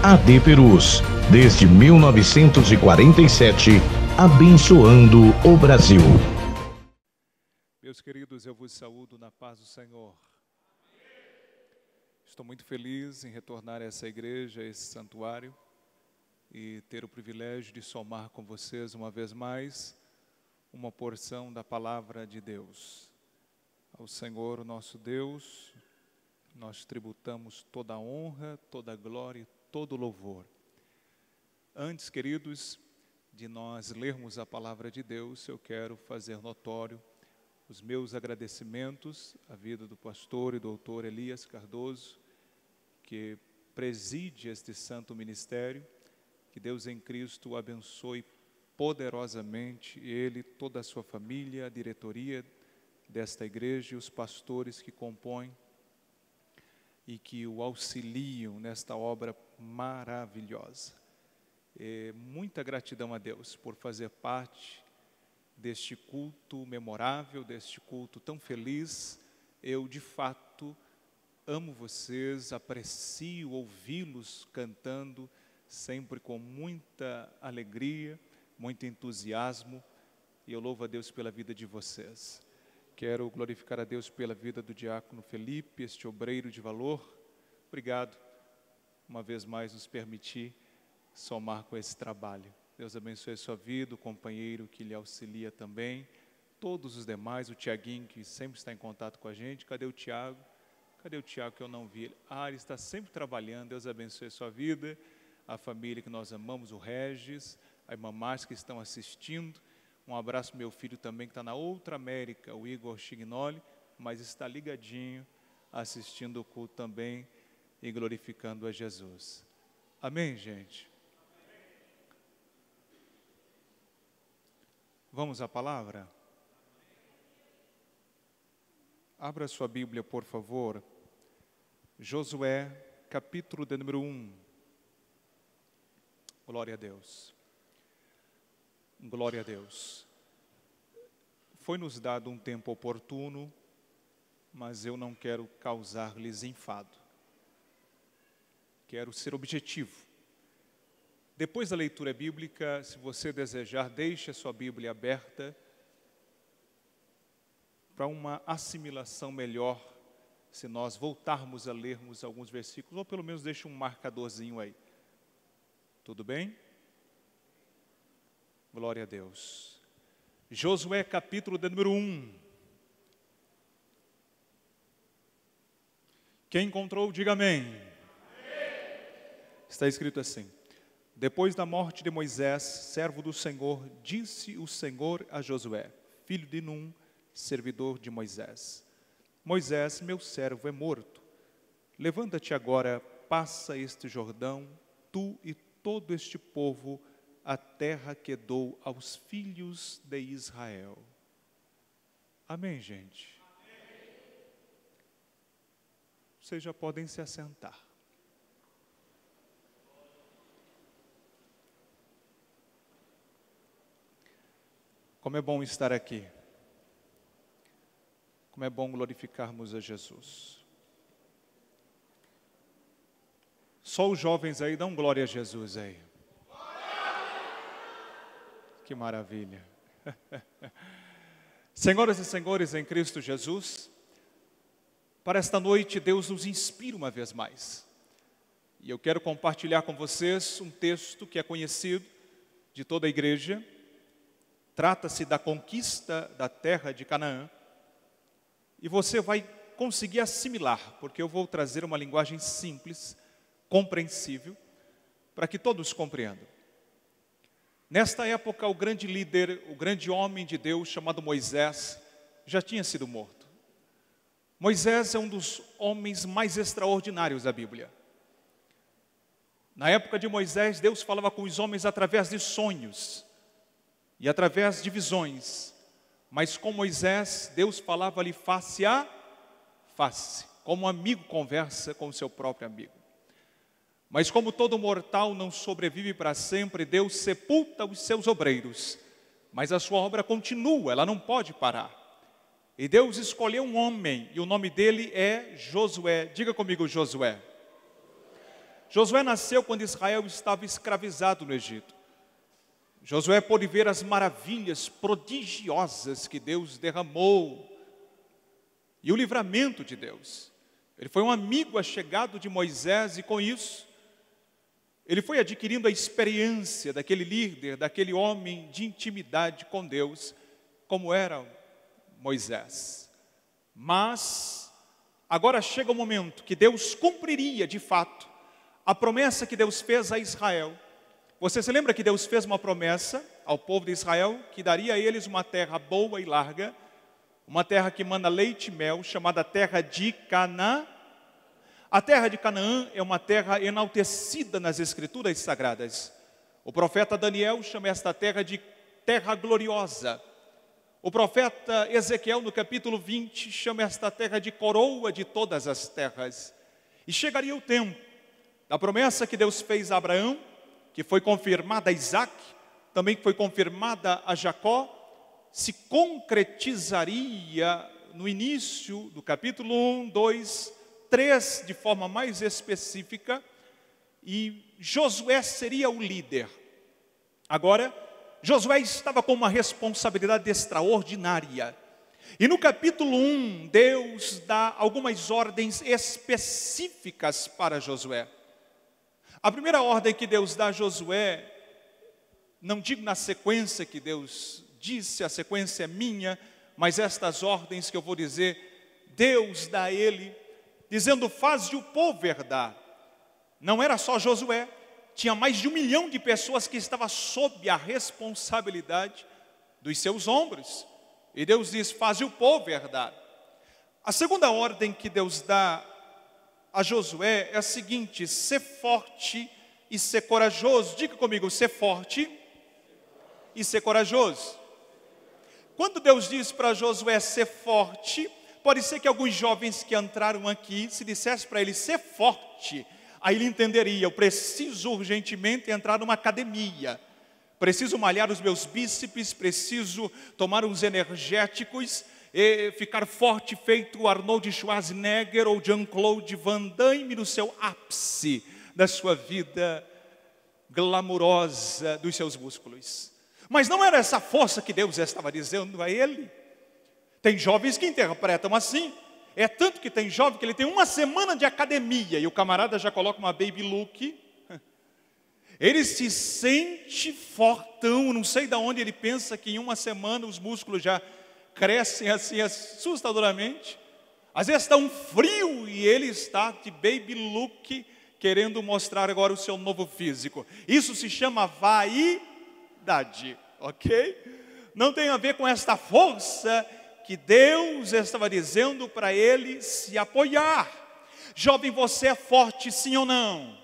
AD Perus, desde 1947, abençoando o Brasil. Meus queridos, eu vos saúdo na paz do Senhor. Estou muito feliz em retornar a essa igreja, a esse santuário e ter o privilégio de somar com vocês uma vez mais uma porção da palavra de Deus. Ao Senhor, o nosso Deus, nós tributamos toda a honra, toda a glória e todo louvor. Antes, queridos, de nós lermos a palavra de Deus, eu quero fazer notório os meus agradecimentos à vida do pastor e doutor Elias Cardoso, que preside este santo ministério. Que Deus em Cristo abençoe poderosamente, ele, toda a sua família, a diretoria desta igreja e os pastores que compõem e que o auxiliam nesta obra maravilhosa. É, muita gratidão a Deus por fazer parte deste culto memorável, deste culto tão feliz. Eu, de fato, amo vocês, aprecio ouvi-los cantando, sempre com muita alegria, muito entusiasmo, e eu louvo a Deus pela vida de vocês. Quero glorificar a Deus pela vida do diácono Felipe, este obreiro de valor. Obrigado uma vez mais nos permitir somar com esse trabalho. Deus abençoe a sua vida, o companheiro que lhe auxilia também, todos os demais, o Tiaguinho que sempre está em contato com a gente. Cadê o Tiago? Cadê o Tiago que eu não vi? Ah, ele está sempre trabalhando. Deus abençoe a sua vida, a família que nós amamos, o Regis, a irmã Márcia que estão assistindo. Um abraço meu filho também que está na outra América, o Igor Chignoli, mas está ligadinho assistindo o culto também e glorificando a Jesus. Amém, gente? Vamos à palavra? Abra sua Bíblia, por favor. Josué, capítulo de número 1. Glória a Deus. Glória a Deus. Foi-nos dado um tempo oportuno, mas eu não quero causar-lhes enfado quero ser objetivo. Depois da leitura bíblica, se você desejar, deixe a sua Bíblia aberta para uma assimilação melhor, se nós voltarmos a lermos alguns versículos, ou pelo menos deixe um marcadorzinho aí. Tudo bem? Glória a Deus. Josué capítulo de número 1. Quem encontrou, diga amém está escrito assim: Depois da morte de Moisés, servo do Senhor, disse o Senhor a Josué, filho de Num, servidor de Moisés: Moisés, meu servo, é morto. Levanta-te agora, passa este Jordão, tu e todo este povo, a terra que dou aos filhos de Israel. Amém, gente? Vocês já podem se assentar. Como é bom estar aqui. Como é bom glorificarmos a Jesus. Só os jovens aí dão glória a Jesus aí. Que maravilha. Senhoras e senhores em Cristo Jesus, para esta noite Deus nos inspira uma vez mais. E eu quero compartilhar com vocês um texto que é conhecido de toda a igreja, trata-se da conquista da terra de Canaã, e você vai conseguir assimilar, porque eu vou trazer uma linguagem simples, compreensível, para que todos compreendam. Nesta época, o grande líder, o grande homem de Deus chamado Moisés, já tinha sido morto. Moisés é um dos homens mais extraordinários da Bíblia. Na época de Moisés, Deus falava com os homens através de sonhos e através de visões. Mas com Moisés, Deus falava-lhe face a face, como um amigo conversa com o seu próprio amigo. Mas como todo mortal não sobrevive para sempre, Deus sepulta os seus obreiros, mas a sua obra continua, ela não pode parar. E Deus escolheu um homem, e o nome dele é Josué. Diga comigo, Josué. Josué nasceu quando Israel estava escravizado no Egito. Josué pôde ver as maravilhas prodigiosas que Deus derramou e o livramento de Deus. Ele foi um amigo chegado de Moisés e com isso ele foi adquirindo a experiência daquele líder, daquele homem de intimidade com Deus, como era Moisés. Mas agora chega o momento que Deus cumpriria de fato a promessa que Deus fez a Israel você se lembra que Deus fez uma promessa ao povo de Israel que daria a eles uma terra boa e larga, uma terra que manda leite e mel, chamada terra de Canaã. A terra de Canaã é uma terra enaltecida nas escrituras sagradas. O profeta Daniel chama esta terra de terra gloriosa. O profeta Ezequiel, no capítulo 20, chama esta terra de coroa de todas as terras. E chegaria o tempo da promessa que Deus fez a Abraão, que foi confirmada a Isaac, também foi confirmada a Jacó, se concretizaria no início do capítulo 1, 2, 3, de forma mais específica, e Josué seria o líder. Agora, Josué estava com uma responsabilidade extraordinária. E no capítulo 1, Deus dá algumas ordens específicas para Josué. A primeira ordem que Deus dá a Josué, não digo na sequência que Deus disse, a sequência é minha, mas estas ordens que eu vou dizer, Deus dá a ele, dizendo: Faze o povo herdar. Não era só Josué, tinha mais de um milhão de pessoas que estava sob a responsabilidade dos seus ombros. E Deus diz: Faze o povo herdar. A segunda ordem que Deus dá a Josué é a seguinte: ser forte e ser corajoso. Diga comigo, ser forte e ser corajoso. Quando Deus diz para Josué ser forte, pode ser que alguns jovens que entraram aqui, se dissesse para ele ser forte, aí ele entenderia: eu preciso urgentemente entrar numa academia, preciso malhar os meus bíceps, preciso tomar uns energéticos ficar forte feito Arnold Schwarzenegger ou Jean-Claude Van Damme no seu ápice da sua vida glamurosa dos seus músculos. Mas não era essa força que Deus estava dizendo a ele. Tem jovens que interpretam assim. É tanto que tem jovem que ele tem uma semana de academia e o camarada já coloca uma baby look. Ele se sente fortão, não sei de onde ele pensa que em uma semana os músculos já crescem assim assustadoramente. Às vezes está um frio e ele está de baby look, querendo mostrar agora o seu novo físico. Isso se chama vaidade, ok? Não tem a ver com esta força que Deus estava dizendo para ele se apoiar. Jovem, você é forte, sim ou não?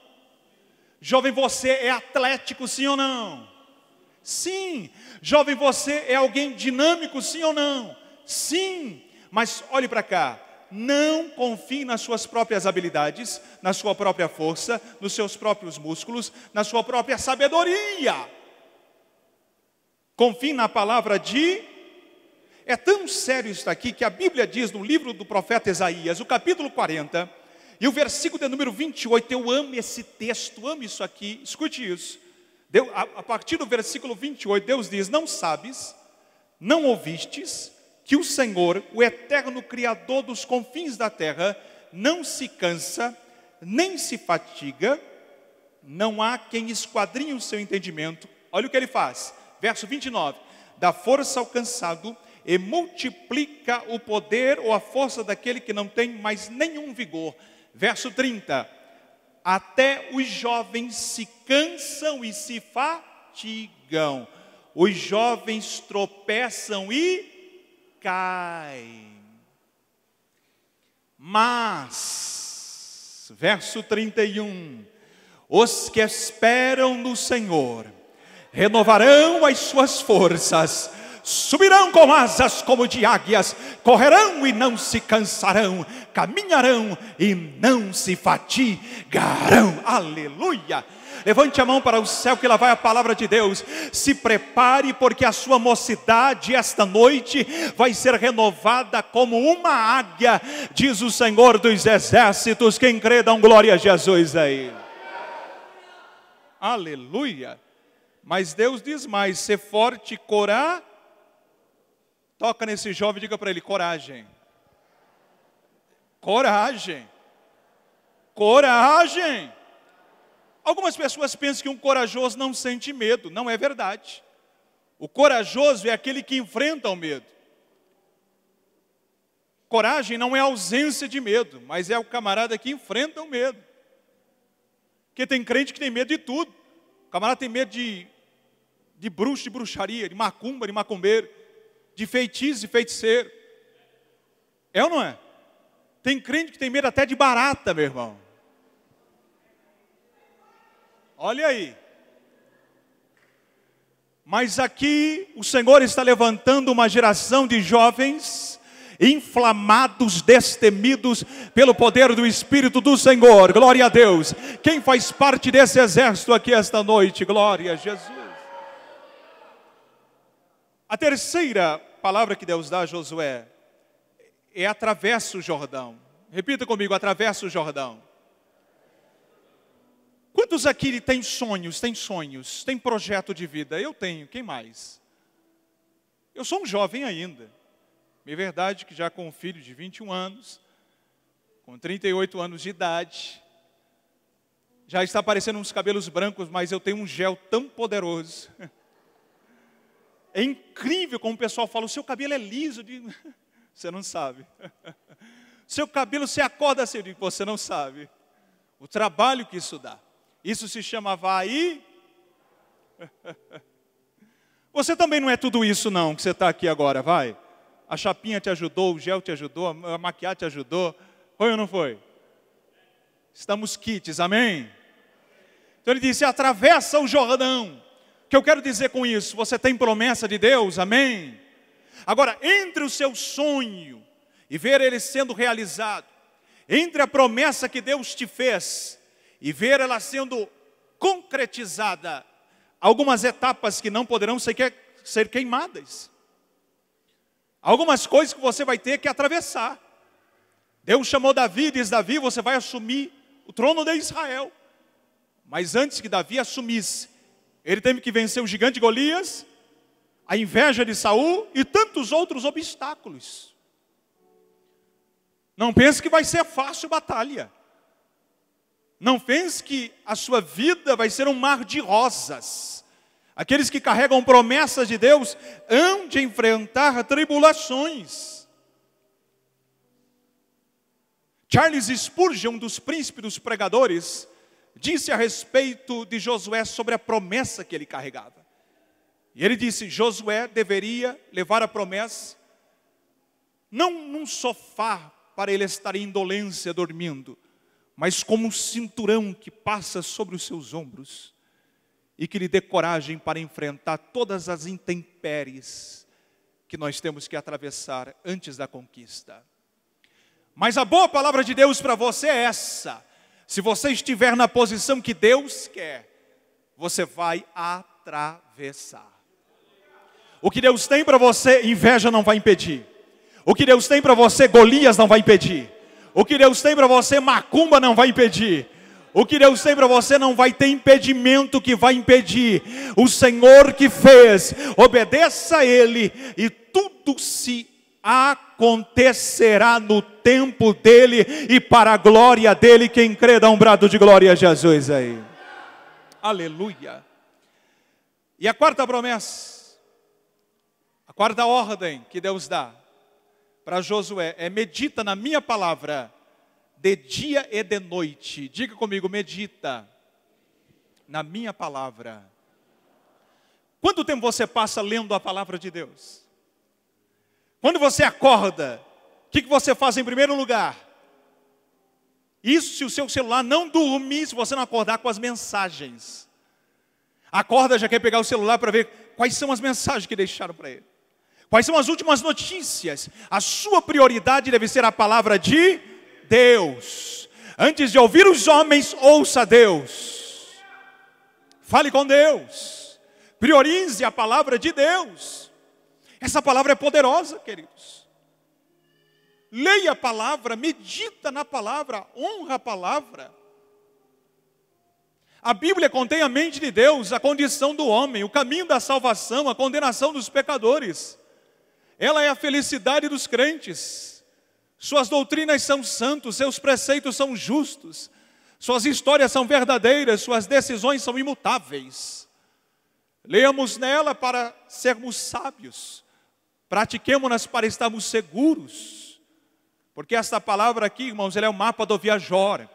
Jovem, você é atlético, sim ou não? Sim. Jovem, você é alguém dinâmico, sim ou não? Sim. Mas olhe para cá. Não confie nas suas próprias habilidades, na sua própria força, nos seus próprios músculos, na sua própria sabedoria. Confie na palavra de é tão sério isso aqui que a Bíblia diz no livro do profeta Isaías, o capítulo 40, e o versículo de número 28, eu amo esse texto, amo isso aqui, escute isso. Deus, a, partir do versículo 28, Deus diz: Não sabes, não ouvistes, que o Senhor, o eterno Criador dos confins da terra, não se cansa, nem se fatiga, não há quem esquadrinhe o seu entendimento. Olha o que ele faz. Verso 29. Da força ao cansado e multiplica o poder ou a força daquele que não tem mais nenhum vigor. Verso 30 até os jovens se cansam e se fatigam, os jovens tropeçam e caem. Mas, verso 31, os que esperam no Senhor renovarão as suas forças subirão com asas como de águias, correrão e não se cansarão, caminharão e não se fatigarão. Aleluia! Levante a mão para o céu que lá vai a palavra de Deus. Se prepare, porque a sua mocidade esta noite vai ser renovada como uma águia, diz o Senhor dos Exércitos. Quem crê, dá um glória a Jesus aí. Aleluia. Mas Deus diz mais: ser forte, corar. Toca nesse jovem e diga para ele: coragem. Coragem. Coragem. Algumas pessoas pensam que um corajoso não sente medo. Não é verdade. O corajoso é aquele que enfrenta o medo. Coragem não é ausência de medo, mas é o camarada que enfrenta o medo. Porque tem crente que tem medo de tudo. O camarada tem medo de, de bruxo, de bruxaria, de macumba, de macumbeiro de feitiço e feiticeiro. É ou não é? Tem crente que tem medo até de barata, meu irmão. Olha aí. Mas aqui o Senhor está levantando uma geração de jovens inflamados, destemidos pelo poder do Espírito do Senhor. Glória a Deus. Quem faz parte desse exército aqui esta noite? Glória a Jesus. A terceira palavra que Deus dá a Josué é atravessa o Jordão. Repita comigo, atravessa o Jordão. Quantos aqui têm sonhos, têm sonhos, têm projeto de vida? Eu tenho, quem mais? Eu sou um jovem ainda. É verdade que já com um filho de 21 anos, com 38 anos de idade, já está aparecendo uns cabelos brancos, mas eu tenho um gel tão poderoso É incrível como o pessoal fala: o seu cabelo é liso. digo, você não sabe. Seu cabelo se acorda assim, eu digo, você não sabe. O trabalho que isso dá. Isso se chama vai. Você também não é tudo isso, não, que você está aqui agora, vai. A chapinha te ajudou, o gel te ajudou, a maquiagem te ajudou. Foi ou não foi? Estamos quites, amém? Então ele disse: atravessa o Jordão. O que eu quero dizer com isso? Você tem promessa de Deus, amém? Agora, entre o seu sonho e ver ele sendo realizado, entre a promessa que Deus te fez e ver ela sendo concretizada, algumas etapas que não poderão ser, que, ser queimadas, algumas coisas que você vai ter que atravessar. Deus chamou Davi e diz: Davi, você vai assumir o trono de Israel. Mas antes que Davi assumisse, ele teve que vencer o gigante Golias, a inveja de Saul e tantos outros obstáculos. Não pense que vai ser fácil batalha. Não pense que a sua vida vai ser um mar de rosas. Aqueles que carregam promessas de Deus hão de enfrentar tribulações. Charles Spurgeon, dos príncipes dos pregadores, disse a respeito de Josué sobre a promessa que ele carregava. E ele disse: Josué deveria levar a promessa não num sofá para ele estar em indolência dormindo, mas como um cinturão que passa sobre os seus ombros e que lhe dê coragem para enfrentar todas as intempéries que nós temos que atravessar antes da conquista. Mas a boa palavra de Deus para você é essa se você estiver na posição que Deus quer, você vai atravessar. O que Deus tem para você, inveja não vai impedir. O que Deus tem para você, Golias não vai impedir. O que Deus tem para você, macumba não vai impedir. O que Deus tem para você não vai ter impedimento que vai impedir. O Senhor que fez, obedeça a Ele e tudo se acalma acontecerá no tempo dele e para a glória dele. Quem crê, dá um brado de glória a Jesus aí. Aleluia. E a quarta promessa, a quarta ordem que Deus dá para Josué é: medita na minha palavra de dia e de noite. Diga comigo, medita na minha palavra. Quanto tempo você passa lendo a palavra de Deus? Quando você acorda, o que, que você faz em primeiro lugar? Isso se o seu celular não dormir, se você não acordar com as mensagens. Acorda, já quer pegar o celular para ver quais são as mensagens que deixaram para ele. Quais são as últimas notícias? A sua prioridade deve ser a palavra de Deus. Antes de ouvir os homens, ouça Deus. Fale com Deus. Priorize a palavra de Deus. Essa palavra é poderosa, queridos. Leia a palavra, medita na palavra, honra a palavra. A Bíblia contém a mente de Deus, a condição do homem, o caminho da salvação, a condenação dos pecadores. Ela é a felicidade dos crentes. Suas doutrinas são santos, seus preceitos são justos, suas histórias são verdadeiras, suas decisões são imutáveis. Leamos nela para sermos sábios, Pratiquemos nas para estarmos seguros. Porque esta palavra aqui, irmãos, ela é o mapa do viajor,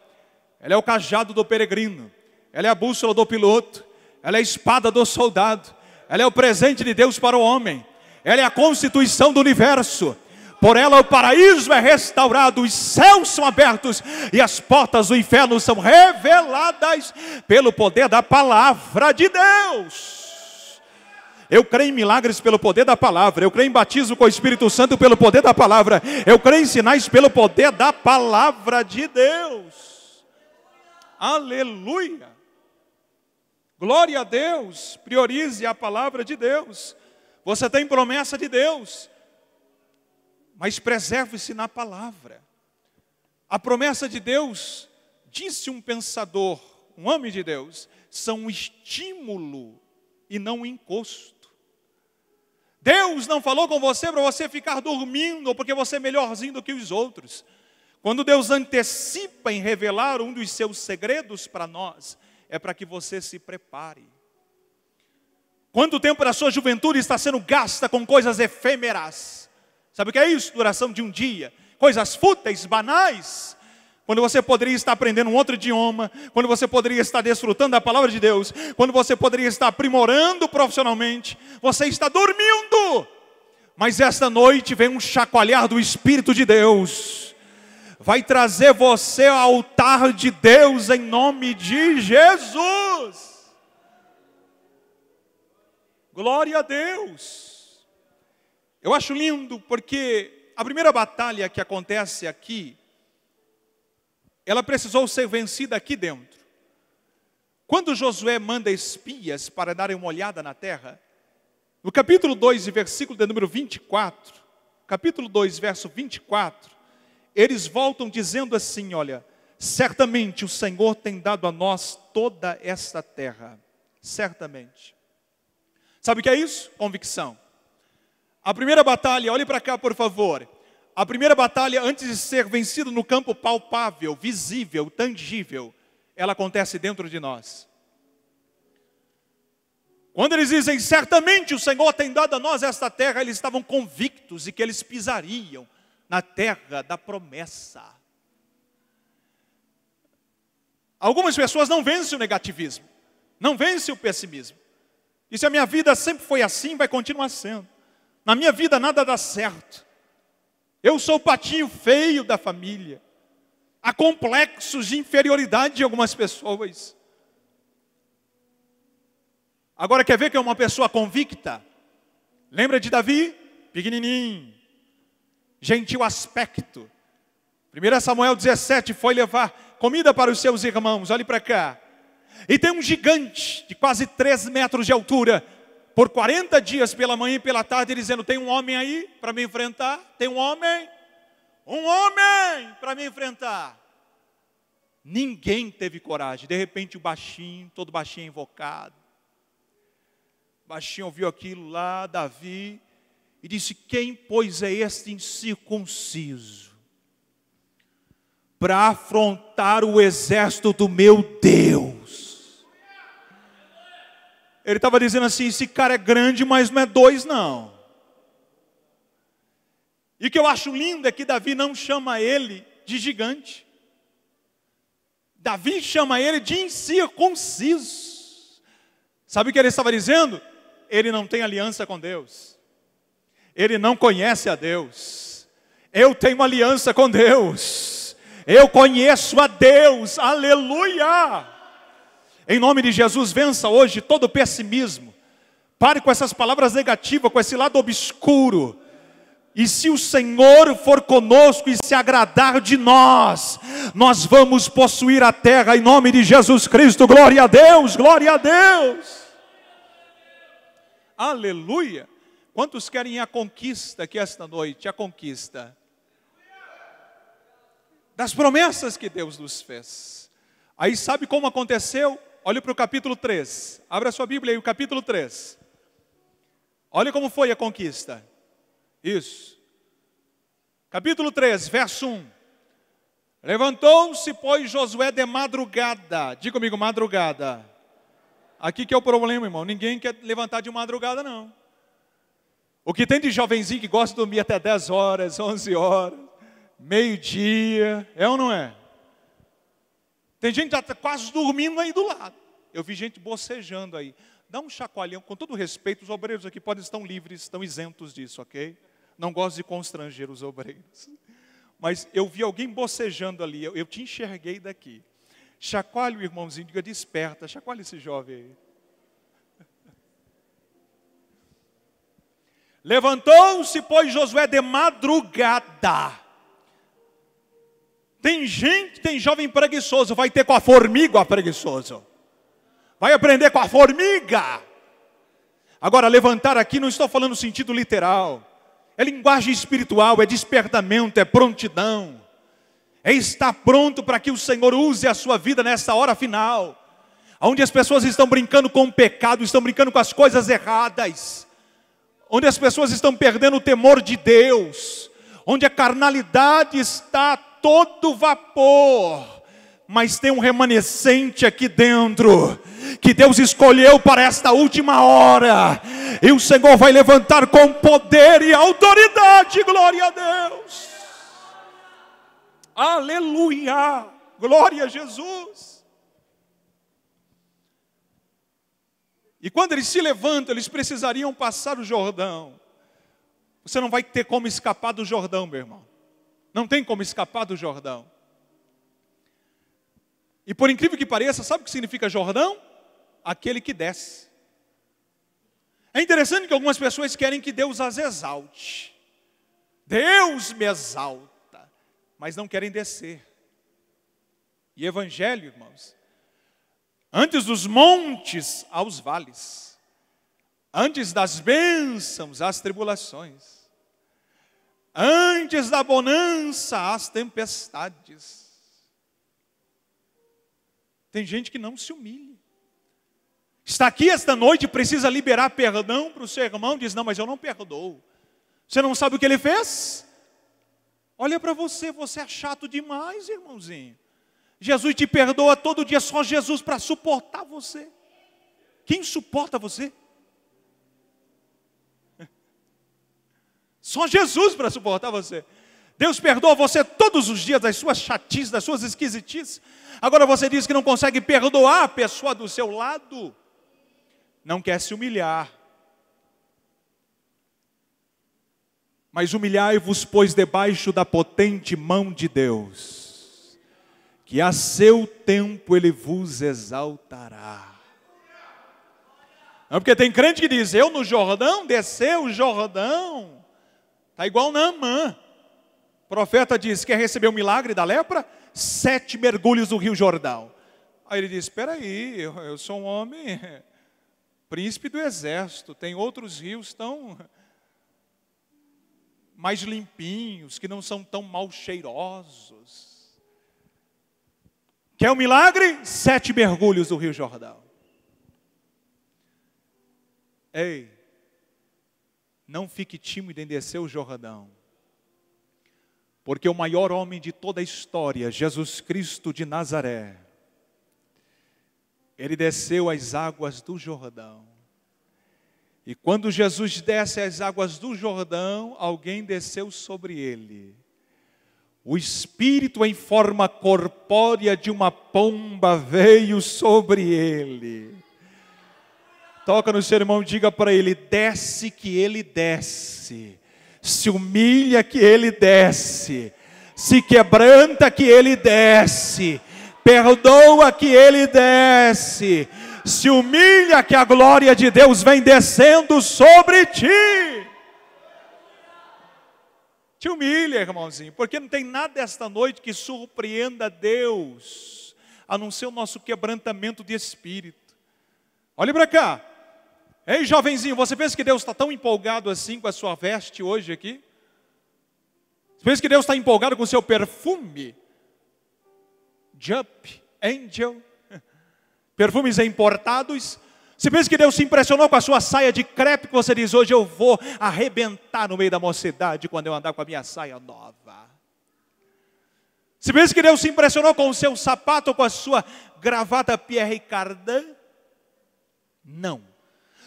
ela é o cajado do peregrino, ela é a bússola do piloto, ela é a espada do soldado, ela é o presente de Deus para o homem, ela é a constituição do universo. Por ela o paraíso é restaurado, os céus são abertos e as portas do inferno são reveladas pelo poder da palavra de Deus. Eu creio em milagres pelo poder da palavra. Eu creio em batismo com o Espírito Santo pelo poder da palavra. Eu creio em sinais pelo poder da palavra de Deus. Aleluia! Glória a Deus. Priorize a palavra de Deus. Você tem promessa de Deus. Mas preserve-se na palavra. A promessa de Deus, disse um pensador, um homem de Deus, são um estímulo e não um encosto. Deus não falou com você para você ficar dormindo, ou porque você é melhorzinho do que os outros. Quando Deus antecipa em revelar um dos seus segredos para nós, é para que você se prepare. Quanto tempo da sua juventude está sendo gasta com coisas efêmeras? Sabe o que é isso? Duração de um dia. Coisas fúteis, banais, quando você poderia estar aprendendo um outro idioma, quando você poderia estar desfrutando da palavra de Deus, quando você poderia estar aprimorando profissionalmente, você está dormindo. Mas esta noite vem um chacoalhar do Espírito de Deus, vai trazer você ao altar de Deus em nome de Jesus. Glória a Deus. Eu acho lindo porque a primeira batalha que acontece aqui ela precisou ser vencida aqui dentro. Quando Josué manda espias para darem uma olhada na terra, no capítulo 2, versículo de número 24, capítulo 2, verso 24, eles voltam dizendo assim: Olha, certamente o Senhor tem dado a nós toda esta terra. Certamente. Sabe o que é isso? Convicção. A primeira batalha, olhe para cá, por favor. A primeira batalha, antes de ser vencida no campo palpável, visível, tangível, ela acontece dentro de nós. Quando eles dizem, certamente o Senhor tem dado a nós esta terra, eles estavam convictos de que eles pisariam na terra da promessa. Algumas pessoas não vencem o negativismo, não vencem o pessimismo. E se a minha vida sempre foi assim, vai continuar sendo. Na minha vida nada dá certo. Eu sou o patinho feio da família. Há complexos de inferioridade de algumas pessoas. Agora quer ver que é uma pessoa convicta? Lembra de Davi? Pequenininho. Gentil aspecto. 1 Samuel 17 foi levar comida para os seus irmãos. Olhe para cá. E tem um gigante de quase 3 metros de altura por 40 dias, pela manhã e pela tarde, dizendo: Tem um homem aí para me enfrentar? Tem um homem? Um homem para me enfrentar. Ninguém teve coragem. De repente, o baixinho, todo baixinho é invocado. O baixinho ouviu aquilo lá, Davi, e disse: Quem, pois, é este incircunciso para afrontar o exército do meu Deus? Ele estava dizendo assim: esse cara é grande, mas não é dois, não. E o que eu acho lindo é que Davi não chama ele de gigante. Davi chama ele de incircunciso. Sabe o que ele estava dizendo? Ele não tem aliança com Deus. Ele não conhece a Deus. Eu tenho aliança com Deus. Eu conheço a Deus. Aleluia! Em nome de Jesus, vença hoje todo o pessimismo. Pare com essas palavras negativas, com esse lado obscuro. E se o Senhor for conosco e se agradar de nós, nós vamos possuir a terra em nome de Jesus Cristo. Glória a Deus, glória a Deus. Aleluia. Quantos querem a conquista aqui esta noite? A conquista das promessas que Deus nos fez. Aí sabe como aconteceu? olhe para o capítulo 3. Abra sua Bíblia aí, o capítulo 3. Olha como foi a conquista. Isso. Capítulo 3, verso 1. Levantou-se, pois, Josué de madrugada. Diga comigo, madrugada. Aqui que é o problema, irmão. Ninguém quer levantar de madrugada, não. O que tem de jovenzinho que gosta de dormir até 10 horas, 11 horas, meio-dia, é ou não é? Tem gente que tá quase dormindo aí do lado. Eu vi gente bocejando aí. Dá um chacoalhão, com todo respeito, os obreiros aqui podem estar livres, estão isentos disso, ok? Não gosto de constranger os obreiros. Mas eu vi alguém bocejando ali, eu, eu te enxerguei daqui. Chacoalhe o irmãozinho, diga desperta, chacoalhe esse jovem aí. Levantou-se, pois, Josué de madrugada tem gente, tem jovem preguiçoso, vai ter com a formiga preguiçoso. Vai aprender com a formiga. Agora, levantar aqui não estou falando sentido literal. É linguagem espiritual, é despertamento, é prontidão. É estar pronto para que o Senhor use a sua vida nessa hora final. Onde as pessoas estão brincando com o pecado, estão brincando com as coisas erradas. Onde as pessoas estão perdendo o temor de Deus. Onde a carnalidade está todo vapor, mas tem um remanescente aqui dentro que Deus escolheu para esta última hora, e o Senhor vai levantar com poder e autoridade, glória a Deus. Aleluia, glória a Jesus. E quando eles se levantam, eles precisariam passar o Jordão. Você não vai ter como escapar do Jordão, meu irmão. Não tem como escapar do Jordão. E por incrível que pareça, sabe o que significa Jordão? Aquele que desce. É interessante que algumas pessoas querem que Deus as exalte. Deus me exalta, mas não querem descer. E evangelho, irmãos, antes dos montes aos vales, antes das bênçãos às tribulações. Antes da bonança, as tempestades. Tem gente que não se humilha. Está aqui esta noite, precisa liberar perdão para o seu irmão, diz: Não, mas eu não perdoo. Você não sabe o que ele fez? Olha para você, você é chato demais, irmãozinho. Jesus te perdoa todo dia, só Jesus para suportar você. Quem suporta você? Só Jesus para suportar você. Deus perdoa você todos os dias das suas chatices, das suas esquisitices. Agora você diz que não consegue perdoar a pessoa do seu lado. Não quer se humilhar. Mas humilhai-vos, pois, debaixo da potente mão de Deus, que a seu tempo ele vos exaltará. Não, é porque tem crente que diz: Eu no Jordão, desceu o Jordão. Está igual Naamã. O profeta diz: Quer receber o milagre da lepra? Sete mergulhos do Rio Jordão. Aí ele diz: Espera aí, eu, eu sou um homem, príncipe do exército, tem outros rios tão mais limpinhos, que não são tão mal cheirosos. Quer um milagre? Sete mergulhos do Rio Jordão. Ei, não fique tímido em descer o Jordão. Porque o maior homem de toda a história, Jesus Cristo de Nazaré, ele desceu as águas do Jordão. E quando Jesus desce as águas do Jordão, alguém desceu sobre ele. O Espírito em forma corpórea de uma pomba veio sobre ele. Toca no seu irmão e diga para ele: desce que ele desce, se humilha que ele desce, se quebranta que ele desce, perdoa que ele desce, se humilha que a glória de Deus vem descendo sobre ti. Te humilha, irmãozinho, porque não tem nada esta noite que surpreenda Deus, a não ser o nosso quebrantamento de espírito. Olhe para cá, Ei, jovenzinho, você pensa que Deus está tão empolgado assim com a sua veste hoje aqui? Você pensa que Deus está empolgado com o seu perfume? Jump, Angel, perfumes importados. Você pensa que Deus se impressionou com a sua saia de crepe que você diz hoje eu vou arrebentar no meio da mocidade quando eu andar com a minha saia nova? Você pensa que Deus se impressionou com o seu sapato, com a sua gravata Pierre Cardin? Não.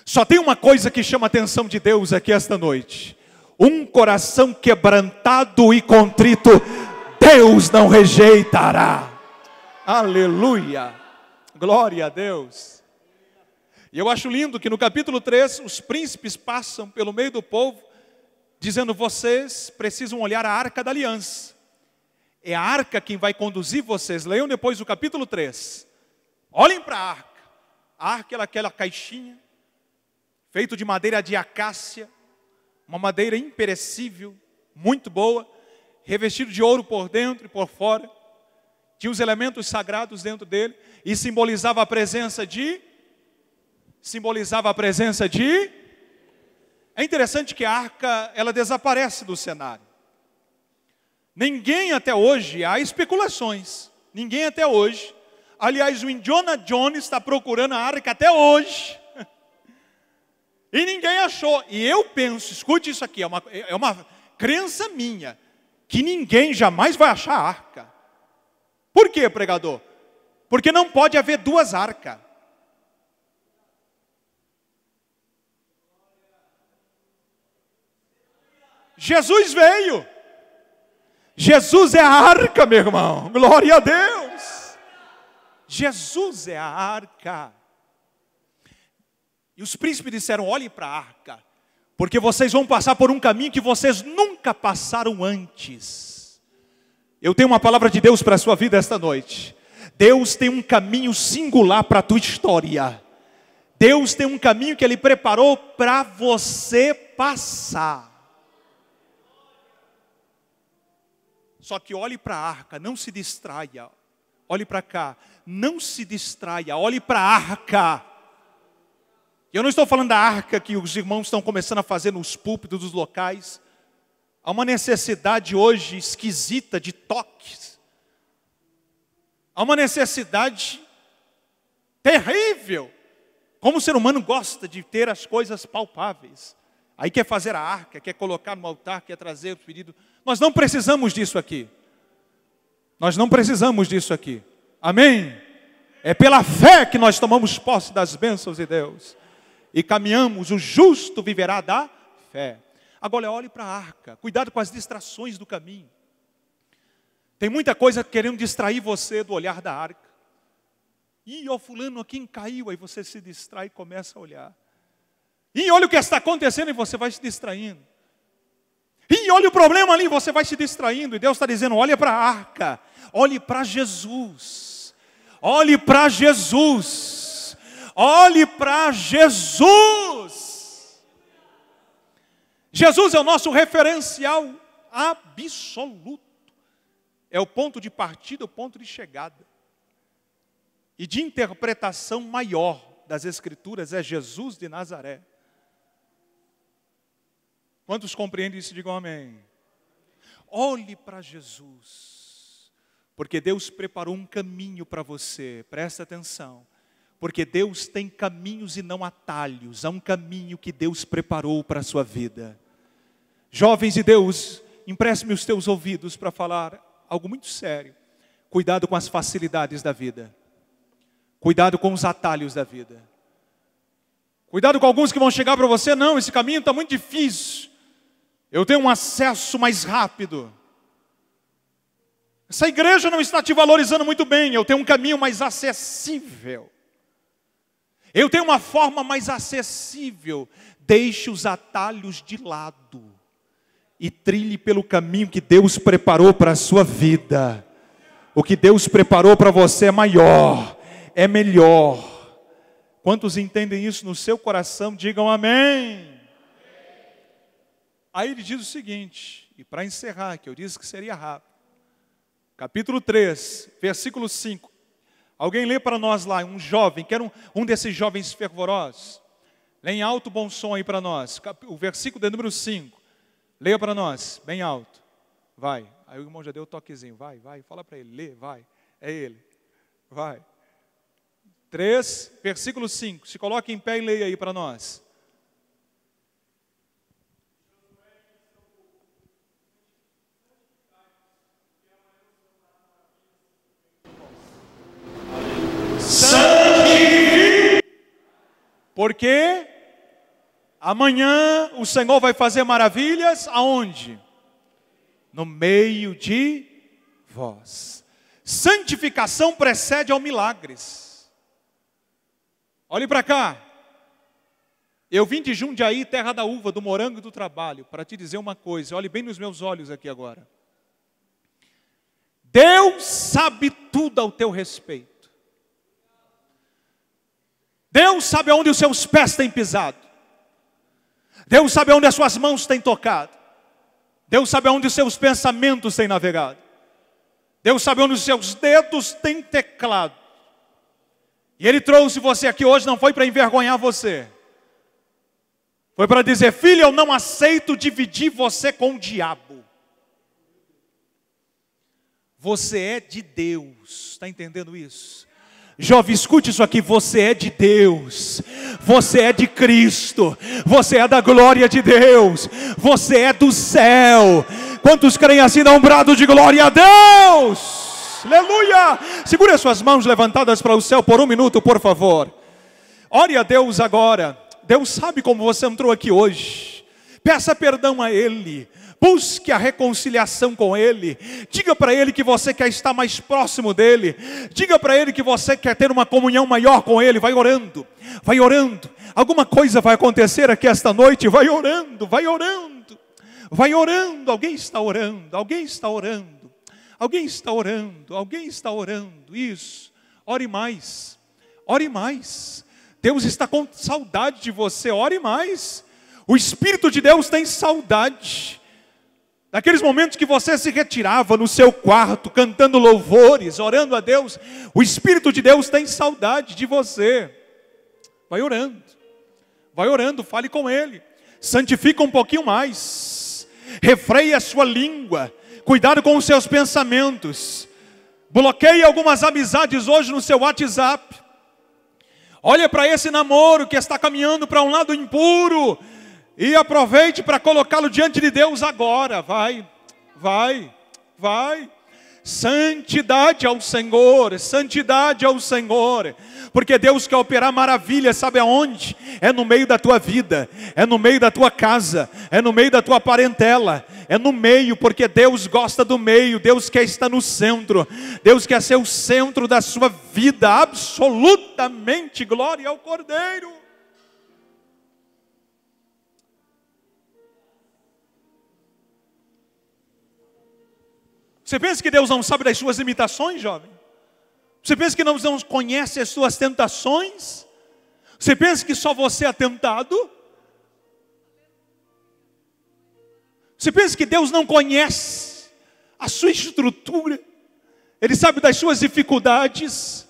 Só tem uma coisa que chama a atenção de Deus aqui esta noite: um coração quebrantado e contrito, Deus não rejeitará. Aleluia, glória a Deus. E eu acho lindo que no capítulo 3 os príncipes passam pelo meio do povo, dizendo: vocês precisam olhar a arca da aliança. É a arca quem vai conduzir vocês. Leiam depois o capítulo 3. Olhem para a arca. A arca é aquela caixinha feito de madeira de acácia, uma madeira imperecível, muito boa, revestido de ouro por dentro e por fora. Tinha os elementos sagrados dentro dele e simbolizava a presença de simbolizava a presença de É interessante que a arca, ela desaparece do cenário. Ninguém até hoje, há especulações. Ninguém até hoje. Aliás, o Indiana Jones está procurando a arca até hoje. E ninguém achou. E eu penso, escute isso aqui, é uma, é uma crença minha, que ninguém jamais vai achar a arca. Por quê, pregador? Porque não pode haver duas arcas. Jesus veio. Jesus é a arca, meu irmão. Glória a Deus. Jesus é a arca. E os príncipes disseram: olhem para a arca, porque vocês vão passar por um caminho que vocês nunca passaram antes. Eu tenho uma palavra de Deus para a sua vida esta noite. Deus tem um caminho singular para a tua história. Deus tem um caminho que Ele preparou para você passar. Só que olhe para a arca, não se distraia. Olhe para cá, não se distraia. Olhe para a arca eu não estou falando da arca que os irmãos estão começando a fazer nos púlpitos dos locais. Há uma necessidade hoje esquisita de toques. Há uma necessidade terrível. Como o ser humano gosta de ter as coisas palpáveis. Aí quer fazer a arca, quer colocar no altar, quer trazer o ferido. Nós não precisamos disso aqui. Nós não precisamos disso aqui. Amém? É pela fé que nós tomamos posse das bênçãos de Deus e caminhamos, o justo viverá da fé. Agora olhe para a arca, cuidado com as distrações do caminho. Tem muita coisa querendo distrair você do olhar da arca. Ih, ó fulano aqui caiu, aí você se distrai e começa a olhar. Ih, olha o que está acontecendo e você vai se distraindo. Ih, olha o problema ali, você vai se distraindo. E Deus está dizendo: olha para a arca, olhe para Jesus, olhe para Jesus. Olhe para Jesus. Jesus é o nosso referencial absoluto. É o ponto de partida, o ponto de chegada. E de interpretação maior das Escrituras é Jesus de Nazaré. Quantos compreendem isso? Digam amém. Olhe para Jesus, porque Deus preparou um caminho para você, presta atenção porque Deus tem caminhos e não atalhos, há um caminho que Deus preparou para a sua vida. Jovens de Deus, empreste-me os teus ouvidos para falar algo muito sério. Cuidado com as facilidades da vida. Cuidado com os atalhos da vida. Cuidado com alguns que vão chegar para você, não, esse caminho está muito difícil. Eu tenho um acesso mais rápido. Essa igreja não está te valorizando muito bem, eu tenho um caminho mais acessível. Eu tenho uma forma mais acessível. Deixe os atalhos de lado e trilhe pelo caminho que Deus preparou para a sua vida. O que Deus preparou para você é maior, é melhor. Quantos entendem isso no seu coração, digam amém. Aí ele diz o seguinte, e para encerrar, que eu disse que seria rápido. Capítulo 3, versículo 5. Alguém lê para nós lá, um jovem, que era um, um desses jovens fervorosos. Lê em alto bom som aí para nós, o versículo de número 5. Leia para nós, bem alto. Vai. Aí o irmão já deu o toquezinho. Vai, vai, fala para ele, lê, vai. É ele. Vai. 3, versículo 5. Se coloque em pé e leia aí para nós. Porque amanhã o Senhor vai fazer maravilhas aonde? No meio de vós. Santificação precede ao milagres. Olhe para cá. Eu vim de Jundiaí, terra da uva, do morango e do trabalho, para te dizer uma coisa. Olhe bem nos meus olhos aqui agora. Deus sabe tudo ao teu respeito. Deus sabe onde os seus pés têm pisado. Deus sabe onde as suas mãos têm tocado. Deus sabe onde os seus pensamentos têm navegado. Deus sabe onde os seus dedos têm teclado. E Ele trouxe você aqui hoje não foi para envergonhar você. Foi para dizer, filho, eu não aceito dividir você com o diabo. Você é de Deus, está entendendo isso? Jovem, escute isso aqui: você é de Deus, você é de Cristo, você é da glória de Deus, você é do céu. Quantos creem assim, dá um brado de glória a Deus? Aleluia! Segure as suas mãos levantadas para o céu por um minuto, por favor. Ore a Deus agora. Deus sabe como você entrou aqui hoje. Peça perdão a Ele busque a reconciliação com Ele, diga para Ele que você quer estar mais próximo dEle, diga para Ele que você quer ter uma comunhão maior com Ele, vai orando, vai orando, alguma coisa vai acontecer aqui esta noite, vai orando, vai orando, vai orando, alguém está orando, alguém está orando, alguém está orando, alguém está orando, isso, ore mais, ore mais, Deus está com saudade de você, ore mais. O Espírito de Deus tem saudade. Naqueles momentos que você se retirava no seu quarto, cantando louvores, orando a Deus, o Espírito de Deus tem saudade de você. Vai orando, vai orando, fale com Ele, santifica um pouquinho mais, refreie a sua língua, cuidado com os seus pensamentos, bloqueie algumas amizades hoje no seu WhatsApp, olha para esse namoro que está caminhando para um lado impuro, e aproveite para colocá-lo diante de Deus agora. Vai, vai, vai. Santidade ao Senhor, santidade ao Senhor, porque Deus quer operar maravilha, sabe aonde? É no meio da tua vida, é no meio da tua casa, é no meio da tua parentela, é no meio, porque Deus gosta do meio, Deus quer estar no centro, Deus quer ser o centro da sua vida, absolutamente glória ao Cordeiro. Você pensa que Deus não sabe das suas limitações, jovem? Você pensa que Deus não conhece as suas tentações? Você pensa que só você é tentado? Você pensa que Deus não conhece a sua estrutura? Ele sabe das suas dificuldades?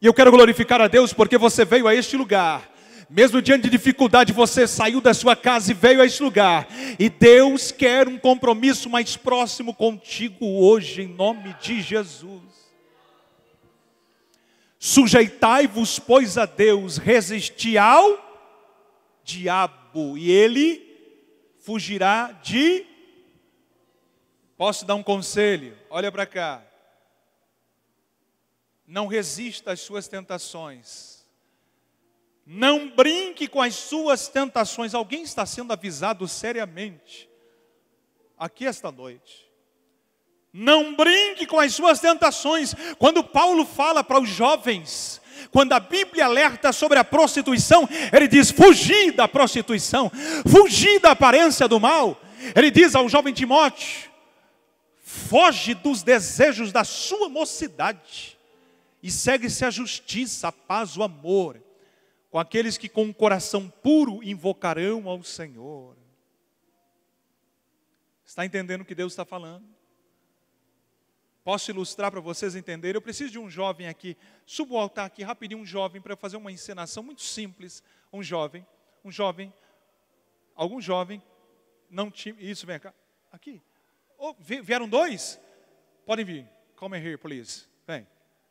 E eu quero glorificar a Deus porque você veio a este lugar mesmo diante de dificuldade, você saiu da sua casa e veio a esse lugar. E Deus quer um compromisso mais próximo contigo hoje, em nome de Jesus. Sujeitai-vos, pois, a Deus, resisti ao diabo, e ele fugirá de. Posso dar um conselho? Olha para cá. Não resista às suas tentações não brinque com as suas tentações. Alguém está sendo avisado seriamente aqui esta noite. Não brinque com as suas tentações. Quando Paulo fala para os jovens, quando a Bíblia alerta sobre a prostituição, ele diz: fugir da prostituição, fugir da aparência do mal. Ele diz ao jovem Timóteo: foge dos desejos da sua mocidade e segue-se a justiça, a paz, o amor com aqueles que com um coração puro invocarão ao Senhor. Está entendendo o que Deus está falando? Posso ilustrar para vocês entenderem? Eu preciso de um jovem aqui. Subo o altar aqui rapidinho, um jovem, para fazer uma encenação muito simples. Um jovem, um jovem, algum jovem, não tinha. Isso, vem cá. Aqui. Oh, vieram dois? Podem vir. Come here, please. Vem,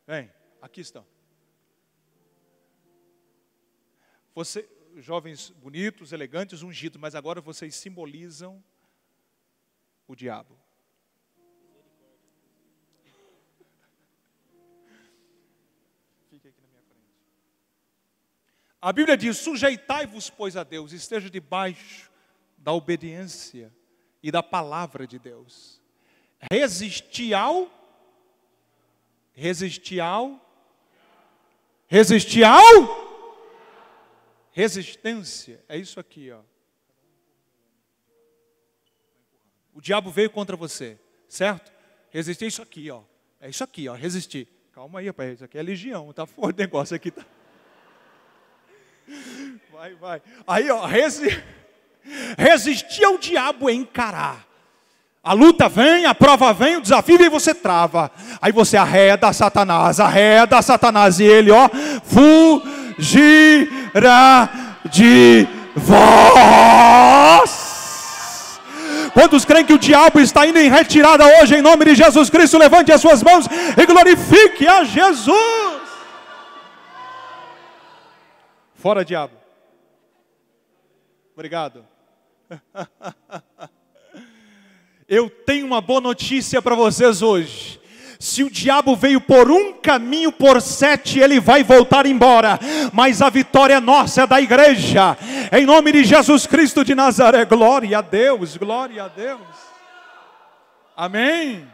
vem. Aqui estão. Você, jovens bonitos, elegantes, ungidos, mas agora vocês simbolizam o diabo. A Bíblia diz: sujeitai-vos, pois, a Deus, esteja debaixo da obediência e da palavra de Deus. Resistir ao, resistir ao, resistir ao resistência é isso aqui, ó. O diabo veio contra você, certo? Resistir é isso aqui, ó. É isso aqui, ó, resistir. Calma aí, rapaz, isso aqui é legião, tá forte o negócio aqui, tá? Vai, vai. Aí, ó, resi... resistir ao diabo é encarar. A luta vem, a prova vem, o desafio e você trava. Aí você arreda Satanás, arreda Satanás e ele, ó, fugir tirará de vós. Quantos creem que o diabo está indo em retirada hoje, em nome de Jesus Cristo? Levante as suas mãos e glorifique a Jesus. Fora, diabo. Obrigado. Eu tenho uma boa notícia para vocês hoje. Se o diabo veio por um caminho, por sete, ele vai voltar embora. Mas a vitória é nossa é da igreja. Em nome de Jesus Cristo de Nazaré. Glória a Deus, glória a Deus. Amém.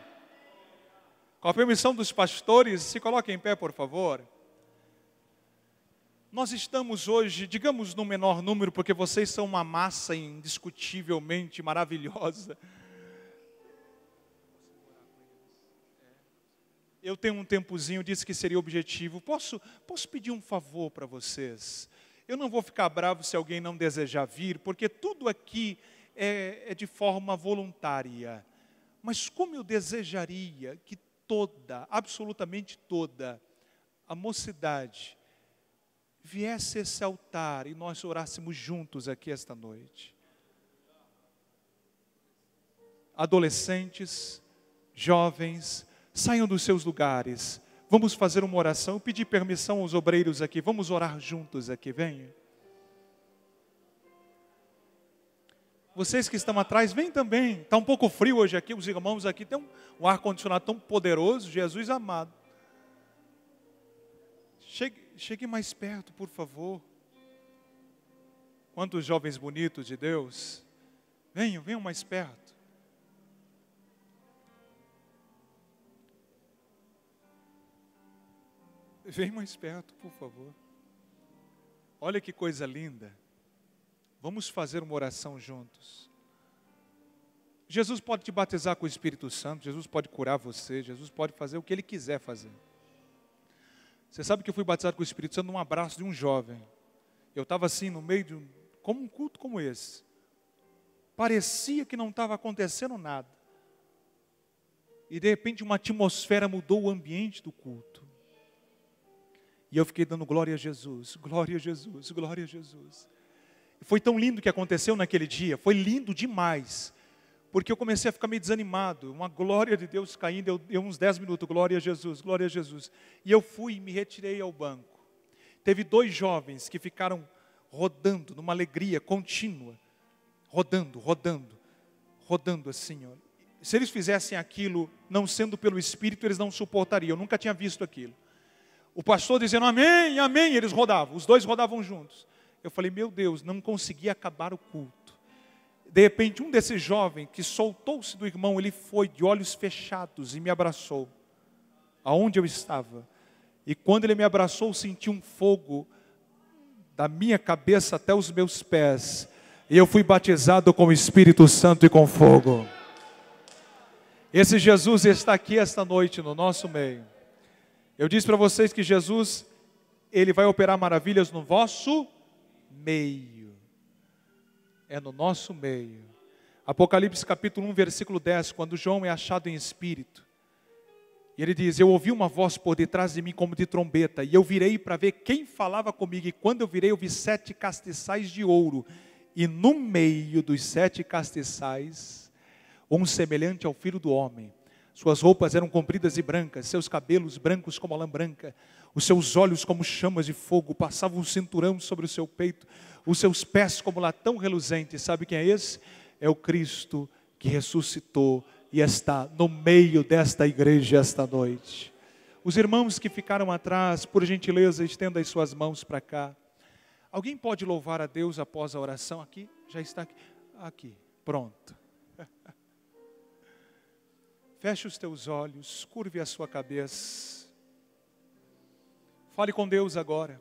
Com a permissão dos pastores, se coloquem em pé, por favor. Nós estamos hoje, digamos no menor número, porque vocês são uma massa indiscutivelmente maravilhosa. eu tenho um tempozinho, disse que seria objetivo. Posso, posso pedir um favor para vocês? Eu não vou ficar bravo se alguém não desejar vir, porque tudo aqui é, é de forma voluntária. Mas como eu desejaria que toda, absolutamente toda, a mocidade viesse esse altar e nós orássemos juntos aqui esta noite. Adolescentes, jovens, Saiam dos seus lugares. Vamos fazer uma oração. pedir pedi permissão aos obreiros aqui. Vamos orar juntos aqui. Venham. Vocês que estão atrás, vem também. Está um pouco frio hoje aqui. Os irmãos aqui têm um, um ar-condicionado tão poderoso. Jesus amado. Chegue, chegue mais perto, por favor. Quantos jovens bonitos de Deus. Venham, venham mais perto. Vem mais perto, por favor. Olha que coisa linda. Vamos fazer uma oração juntos. Jesus pode te batizar com o Espírito Santo, Jesus pode curar você, Jesus pode fazer o que ele quiser fazer. Você sabe que eu fui batizado com o Espírito Santo num abraço de um jovem. Eu estava assim no meio de um, como um culto como esse. Parecia que não estava acontecendo nada. E de repente uma atmosfera mudou o ambiente do culto. E eu fiquei dando glória a Jesus, glória a Jesus, glória a Jesus. foi tão lindo o que aconteceu naquele dia, foi lindo demais, porque eu comecei a ficar meio desanimado, uma glória de Deus caindo, eu, eu uns 10 minutos, glória a Jesus, glória a Jesus. E eu fui e me retirei ao banco. Teve dois jovens que ficaram rodando numa alegria contínua, rodando, rodando, rodando assim, Se eles fizessem aquilo não sendo pelo Espírito, eles não suportariam. Eu nunca tinha visto aquilo. O pastor dizendo amém, amém, eles rodavam, os dois rodavam juntos. Eu falei, meu Deus, não consegui acabar o culto. De repente, um desses jovens que soltou-se do irmão, ele foi de olhos fechados e me abraçou, aonde eu estava. E quando ele me abraçou, senti um fogo da minha cabeça até os meus pés. E eu fui batizado com o Espírito Santo e com fogo. Esse Jesus está aqui esta noite no nosso meio. Eu disse para vocês que Jesus, ele vai operar maravilhas no vosso meio. É no nosso meio. Apocalipse capítulo 1, versículo 10, quando João é achado em espírito. E ele diz: Eu ouvi uma voz por detrás de mim como de trombeta, e eu virei para ver quem falava comigo, e quando eu virei, eu vi sete castiçais de ouro, e no meio dos sete castiçais, um semelhante ao filho do homem, suas roupas eram compridas e brancas, seus cabelos brancos como a lã branca, os seus olhos como chamas de fogo, passava um cinturão sobre o seu peito, os seus pés como latão reluzente. Sabe quem é esse? É o Cristo que ressuscitou e está no meio desta igreja esta noite. Os irmãos que ficaram atrás, por gentileza, estenda as suas mãos para cá. Alguém pode louvar a Deus após a oração aqui? Já está aqui. Aqui, pronto. Feche os teus olhos, curve a sua cabeça. Fale com Deus agora.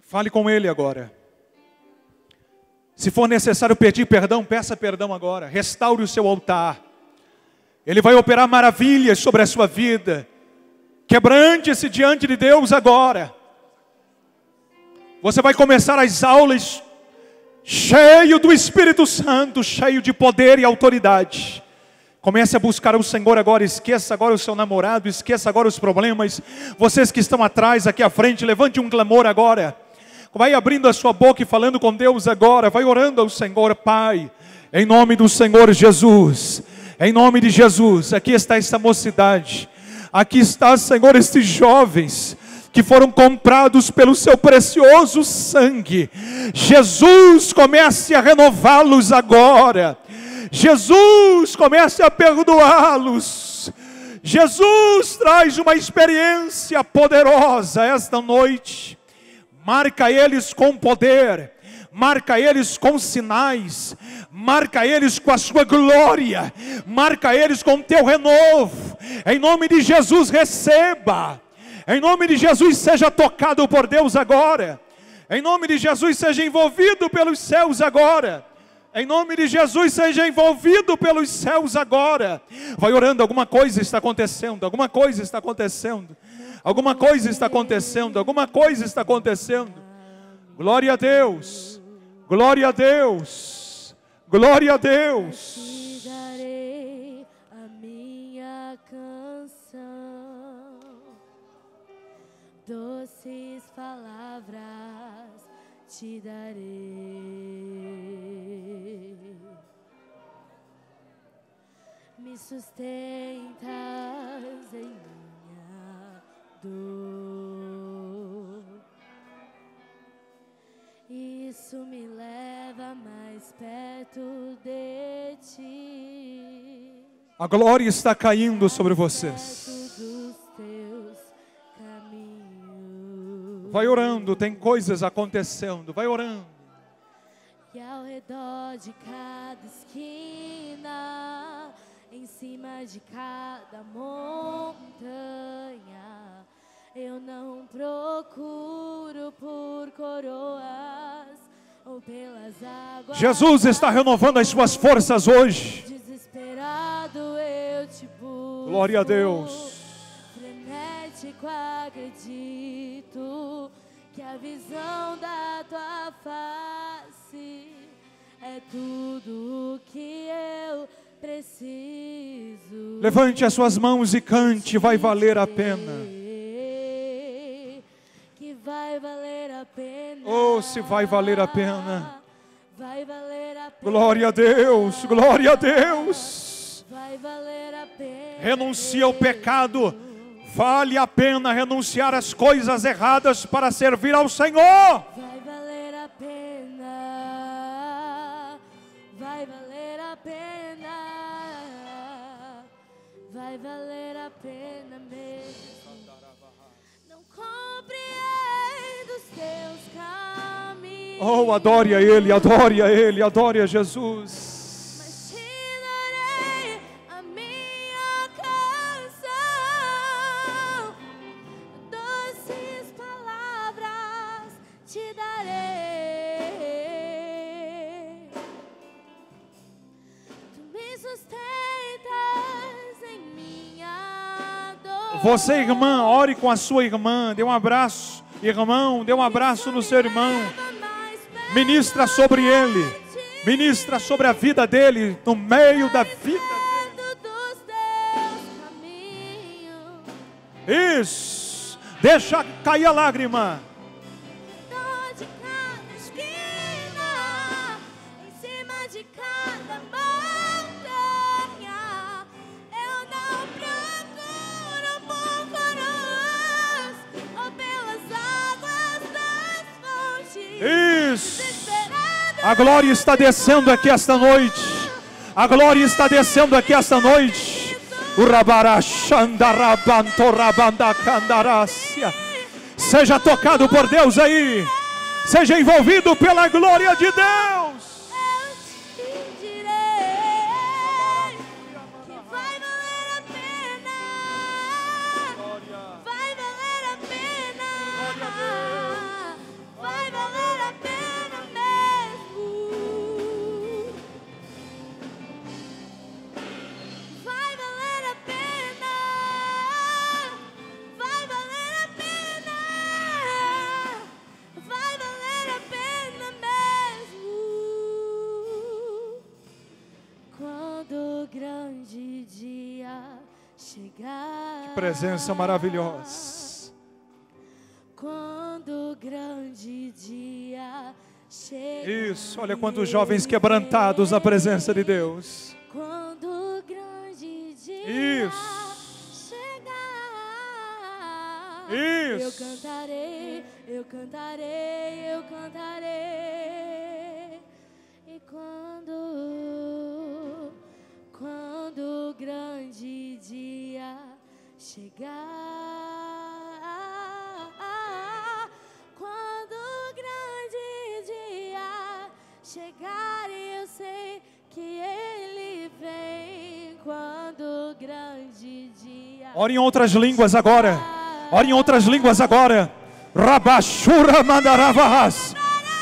Fale com Ele agora. Se for necessário pedir perdão, peça perdão agora. Restaure o seu altar. Ele vai operar maravilhas sobre a sua vida. Quebrante-se diante de Deus agora. Você vai começar as aulas cheio do Espírito Santo, cheio de poder e autoridade. Comece a buscar o Senhor agora, esqueça agora o seu namorado, esqueça agora os problemas. Vocês que estão atrás, aqui à frente, levante um clamor agora. Vai abrindo a sua boca e falando com Deus agora, vai orando ao Senhor, Pai, em nome do Senhor Jesus. Em nome de Jesus, aqui está esta mocidade. Aqui está, Senhor, estes jovens que foram comprados pelo seu precioso sangue. Jesus comece a renová-los agora. Jesus comece a perdoá-los. Jesus traz uma experiência poderosa esta noite. Marca eles com poder, marca eles com sinais, marca eles com a sua glória, marca eles com o teu renovo. Em nome de Jesus, receba em nome de Jesus, seja tocado por Deus agora. Em nome de Jesus, seja envolvido pelos céus agora. Em nome de Jesus, seja envolvido pelos céus agora. Vai orando, alguma coisa está acontecendo, alguma coisa está acontecendo. Alguma coisa está acontecendo, alguma coisa está acontecendo. Glória a Deus. Glória a Deus. Glória a Deus. te darei. Me sustentas em minha dor. Isso me leva mais perto de ti. A glória está caindo sobre vocês. Vai orando, tem coisas acontecendo. Vai orando. E ao redor de cada esquina, em cima de cada montanha, eu não procuro por coroas ou pelas águas. Jesus está renovando as suas forças hoje. Desesperado eu te busco. Glória a Deus. Frenético acredito a visão da tua face é tudo que eu preciso. Levante as suas mãos e cante, vai valer a pena. Que vai valer a pena. Oh, se vai valer a pena. Vai valer a pena. Glória a Deus, glória a Deus. Vai valer a pena. Renuncia ao pecado Vale a pena renunciar às coisas erradas para servir ao Senhor. Vai valer a pena. Vai valer a pena. Vai valer a pena mesmo. Não compreendo os teus caminhos. Oh, adore a Ele, adore a Ele, adore a Jesus. Você, irmã, ore com a sua irmã, dê um abraço, irmão, dê um abraço no seu irmão. Ministra sobre ele, ministra sobre a vida dele, no meio da vida dele. Isso, deixa cair a lágrima. glória está descendo aqui esta noite. A glória está descendo aqui esta noite. Seja tocado por Deus aí. Seja envolvido pela glória de Deus. presença maravilhosa. Quando o grande dia chega. Isso, olha quantos jovens quebrantados na presença de Deus. Ore em outras línguas agora. Ore em outras línguas agora. Rabashura mandaravahas.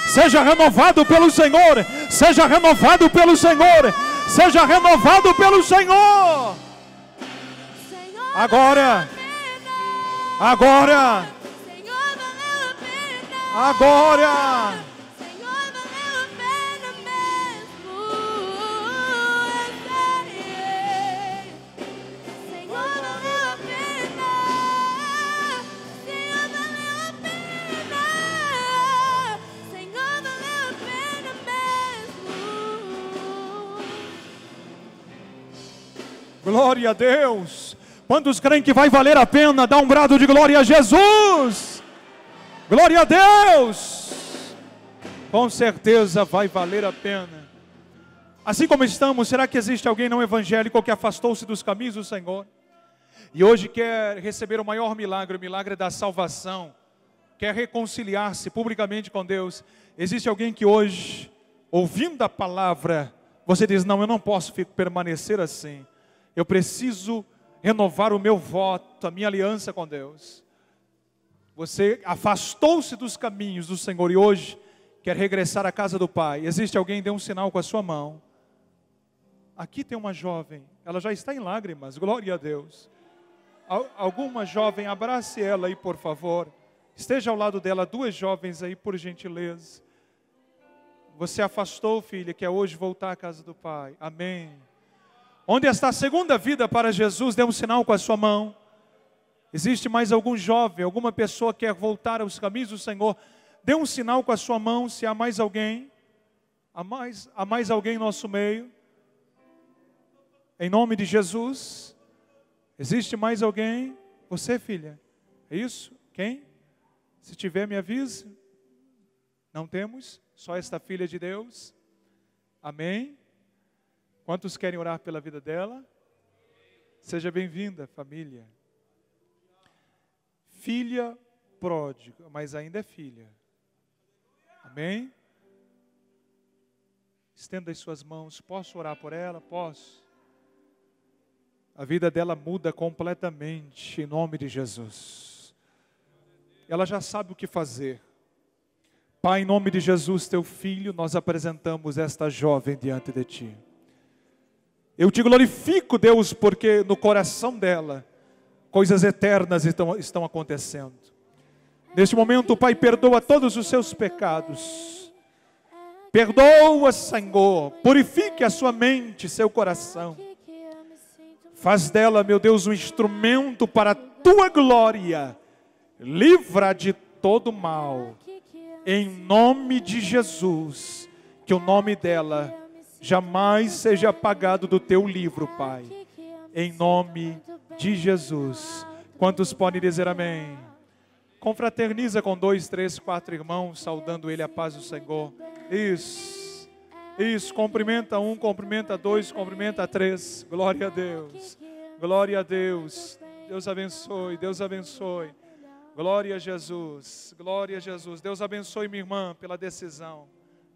Seja renovado pelo Senhor. Seja renovado pelo Senhor. Seja renovado pelo Senhor. Agora. Agora. Agora. Glória a Deus. Quantos creem que vai valer a pena dar um brado de glória a Jesus? Glória a Deus! Com certeza vai valer a pena. Assim como estamos, será que existe alguém não evangélico que afastou-se dos caminhos do Senhor? E hoje quer receber o maior milagre, o milagre da salvação, quer reconciliar-se publicamente com Deus. Existe alguém que hoje, ouvindo a palavra, você diz: Não, eu não posso permanecer assim eu preciso renovar o meu voto, a minha aliança com Deus. Você afastou-se dos caminhos do Senhor e hoje quer regressar à casa do Pai. Existe alguém, dê um sinal com a sua mão. Aqui tem uma jovem, ela já está em lágrimas, glória a Deus. Alguma jovem, abrace ela aí, por favor. Esteja ao lado dela, duas jovens aí, por gentileza. Você afastou, filha, quer hoje voltar à casa do Pai. Amém. Onde está a segunda vida para Jesus, dê um sinal com a sua mão. Existe mais algum jovem, alguma pessoa que quer voltar aos caminhos do Senhor? Dê um sinal com a sua mão se há mais alguém. Há mais, há mais alguém em nosso meio. Em nome de Jesus. Existe mais alguém? Você, filha? É isso? Quem? Se tiver, me avise. Não temos, só esta filha de Deus. Amém. Quantos querem orar pela vida dela? Seja bem-vinda, família. Filha pródiga, mas ainda é filha. Amém? Estenda as suas mãos. Posso orar por ela? Posso. A vida dela muda completamente em nome de Jesus. Ela já sabe o que fazer. Pai, em nome de Jesus, teu filho, nós apresentamos esta jovem diante de ti. Eu te glorifico, Deus, porque no coração dela coisas eternas estão, estão acontecendo. Neste momento, Pai, perdoa todos os seus pecados. Perdoa, Senhor. Purifique a sua mente, seu coração. Faz dela, meu Deus, um instrumento para a tua glória. Livra de todo mal. Em nome de Jesus, que o nome dela jamais seja apagado do teu livro, Pai. Em nome de Jesus. Quantos podem dizer amém? Confraterniza com dois, três, quatro irmãos, saudando ele a paz do Senhor. Isso. Isso. Cumprimenta um, cumprimenta dois, cumprimenta três. Glória a Deus. Glória a Deus. Deus abençoe, Deus abençoe. Glória a Jesus, glória a Jesus. Deus abençoe minha irmã pela decisão.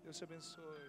Deus te abençoe.